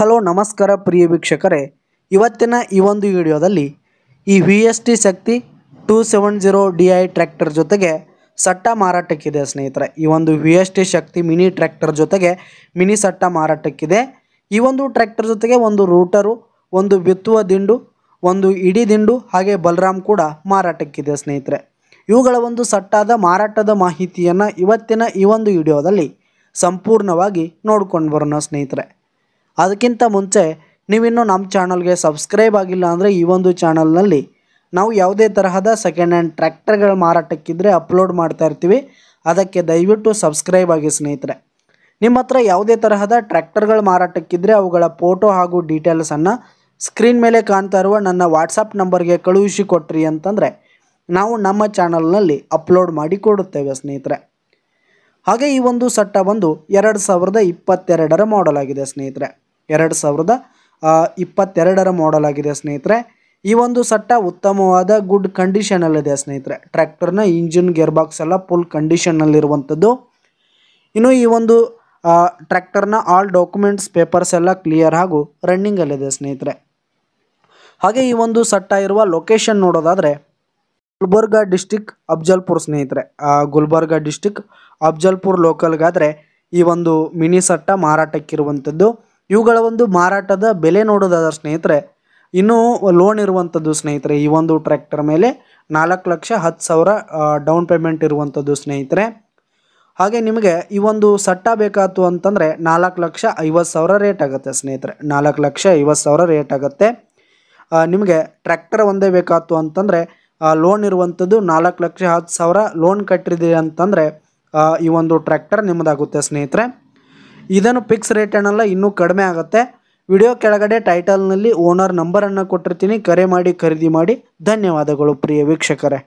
hello ನಮಸ್ಕಾರ ಪ್ರಿಯ ವೀಕ್ಷಕರೇ ಇವತ್ತಿನ ಈ ಒಂದು ವಿಡಿಯೋದಲ್ಲಿ ಈ V S T Shakti two seven zero D I tractor ಜೊತೆಗೆ ಸಟ್ಟ ಮಾರಾಟಕ್ಕಿದೆ ಸ್ನೇಹಿತರೆ ಈ ಒಂದು V S T Shakti mini tractor ಜೊತೆಗೆ ಮಿನಿ ಸಟ್ಟ ಮಾರಾಟಕ್ಕಿದೆ ಈ ಒಂದು ಟ್ರ್ಯಾಕ್ಟರ್ ಜೊತೆಗೆ ಒಂದು ರೂಟರು ಒಂದು ಬಿತ್ತುವ ದಿಂಡು ಒಂದು ಇಡೀ ದಿಂಡು ಹಾಗೆ ಬಲರಾಮ್ ಕೂಡ ಮಾರಾಟಕ್ಕಿದೆ ಸ್ನೇಹಿತರೆ ಇವುಗಳ ಒಂದು ಸಟ್ಟಾದ ಮಾರಾಟದ ಮಾಹಿತಿಯನ್ನು ಇವತ್ತಿನ ಈ ಒಂದು ವಿಡಿಯೋದಲ್ಲಿ ಸಂಪೂರ್ಣವಾಗಿ ನೋಡ್ಕೊಂಡು ಬರೋಣ ಸ್ನೇಹಿತರೆ ಅದಕ್ಕಿಂತ ಮುಂಚೆ ನೀವಿನ್ನೂ ನಮ್ಮ ಚಾನಲ್ಗೆ ಸಬ್ಸ್ಕ್ರೈಬ್ ಆಗಿಲ್ಲ ಅಂದರೆ ಈ ಒಂದು ಚಾನಲ್ನಲ್ಲಿ ನಾವು ಯಾವುದೇ ತರಹದ ಸೆಕೆಂಡ್ ಹ್ಯಾಂಡ್ ಟ್ರ್ಯಾಕ್ಟರ್ಗಳ ಮಾರಾಟಕ್ಕಿದ್ದರೆ ಅಪ್ಲೋಡ್ ಮಾಡ್ತಾ ಇರ್ತೀವಿ ಅದಕ್ಕೆ ದಯವಿಟ್ಟು ಸಬ್ಸ್ಕ್ರೈಬ್ ಆಗಿ ಸ್ನೇಹಿತರೆ ನಿಮ್ಮ ಹತ್ರ ಯಾವುದೇ ತರಹದ ಟ್ರ್ಯಾಕ್ಟರ್ಗಳು ಮಾರಾಟಕ್ಕಿದ್ದರೆ ಅವುಗಳ ಫೋಟೋ ಹಾಗೂ ಡೀಟೇಲ್ಸನ್ನು ಸ್ಕ್ರೀನ್ ಮೇಲೆ ಕಾಣ್ತಾ ಇರುವ ನನ್ನ ವಾಟ್ಸಪ್ ನಂಬರ್ಗೆ ಕಳುಹಿಸಿ ಕೊಟ್ರಿ ಅಂತಂದರೆ ನಾವು ನಮ್ಮ ಚಾನಲ್ನಲ್ಲಿ ಅಪ್ಲೋಡ್ ಮಾಡಿ ಕೊಡುತ್ತೇವೆ ಸ್ನೇಹಿತರೆ ಹಾಗೆ ಈ ಒಂದು ಸಟ್ಟ ಬಂದು ಎರಡು ಸಾವಿರದ ಇಪ್ಪತ್ತೆರಡರ ಮಾಡಲಾಗಿದೆ ಸ್ನೇಹಿತರೆ ಎರಡು ಸಾವಿರದ ಇಪ್ಪತ್ತೆರಡರ ಮಾಡಲ್ ಆಗಿದೆ ಸ್ನೇಹಿತರೆ ಈ ಒಂದು ಸಟ್ಟ ಉತ್ತಮವಾದ ಗುಡ್ ಕಂಡೀಷನಲ್ಲಿದೆ ಸ್ನೇಹಿತರೆ ಟ್ರ್ಯಾಕ್ಟರ್ನ ಇಂಜಿನ್ ಗೇರ್ ಬಾಕ್ಸ್ ಎಲ್ಲ ಫುಲ್ ಕಂಡೀಷನಲ್ಲಿರುವಂಥದ್ದು ಇನ್ನು ಈ ಒಂದು ಟ್ರ್ಯಾಕ್ಟರ್ನ ಆಲ್ ಡಾಕ್ಯುಮೆಂಟ್ಸ್ ಪೇಪರ್ಸ್ ಎಲ್ಲ ಕ್ಲಿಯರ್ ಹಾಗೂ ರನ್ನಿಂಗಲ್ಲಿದೆ ಸ್ನೇಹಿತರೆ ಹಾಗೆ ಈ ಒಂದು ಸಟ್ಟ ಇರುವ ಲೊಕೇಶನ್ ನೋಡೋದಾದರೆ ಗುಲ್ಬರ್ಗ ಡಿಸ್ಟಿಕ್ ಅಫ್ಜಲ್ಪುರ್ ಸ್ನೇಹಿತರೆ ಗುಲ್ಬರ್ಗ ಡಿಸ್ಟಿಕ್ ಅಫ್ಜಲ್ಪುರ್ ಲೋಕಲ್ಗಾದರೆ ಈ ಒಂದು ಮಿನಿ ಸಟ್ಟ ಮಾರಾಟಕ್ಕಿರುವಂಥದ್ದು ಇವುಗಳ ಒಂದು ಮಾರಾಟದ ಬೆಲೆ ನೋಡೋದಾದ ಸ್ನೇಹಿತರೆ ಇನ್ನೂ ಲೋನ್ ಇರುವಂಥದ್ದು ಸ್ನೇಹಿತರೆ ಈ ಒಂದು ಟ್ರ್ಯಾಕ್ಟರ್ ಮೇಲೆ ನಾಲ್ಕು ಲಕ್ಷ ಹತ್ತು ಸಾವಿರ ಡೌನ್ ಪೇಮೆಂಟ್ ಇರುವಂಥದ್ದು ಸ್ನೇಹಿತರೆ ಹಾಗೆ ನಿಮಗೆ ಈ ಒಂದು ಸಟ್ಟ ಬೇಕಾಯ್ತು ಅಂತಂದರೆ ನಾಲ್ಕು ಲಕ್ಷ ಐವತ್ತು ಸಾವಿರ ರೇಟ್ ಆಗುತ್ತೆ ಸ್ನೇಹಿತರೆ ನಾಲ್ಕು ಲಕ್ಷ ಐವತ್ತು ಸಾವಿರ ರೇಟ್ ಆಗುತ್ತೆ ನಿಮಗೆ ಟ್ರ್ಯಾಕ್ಟರ್ ಒಂದೇ ಬೇಕಾಯ್ತು ಅಂತಂದರೆ ಲೋನ್ ಇರುವಂಥದ್ದು ನಾಲ್ಕು ಲಕ್ಷ ಹತ್ತು ಸಾವಿರ ಲೋನ್ ಕಟ್ಟಿದ್ದೀರಿ ಅಂತಂದರೆ ಈ ಒಂದು ಟ್ರ್ಯಾಕ್ಟರ್ ನಿಮ್ಮದಾಗುತ್ತೆ ಸ್ನೇಹಿತರೆ ಇದನ್ನು ಫಿಕ್ಸ್ ರೇಟ್ ಏನಲ್ಲ ಇನ್ನೂ ಕಡಿಮೆ ಆಗುತ್ತೆ ವಿಡಿಯೋ ಕೆಳಗಡೆ ಟೈಟಲ್ನಲ್ಲಿ ಓನರ್ ನಂಬರನ್ನು ಕೊಟ್ಟಿರ್ತೀನಿ ಕರೆ ಮಾಡಿ ಖರೀದಿ ಮಾಡಿ ಧನ್ಯವಾದಗಳು ಪ್ರಿಯ ವೀಕ್ಷಕರೇ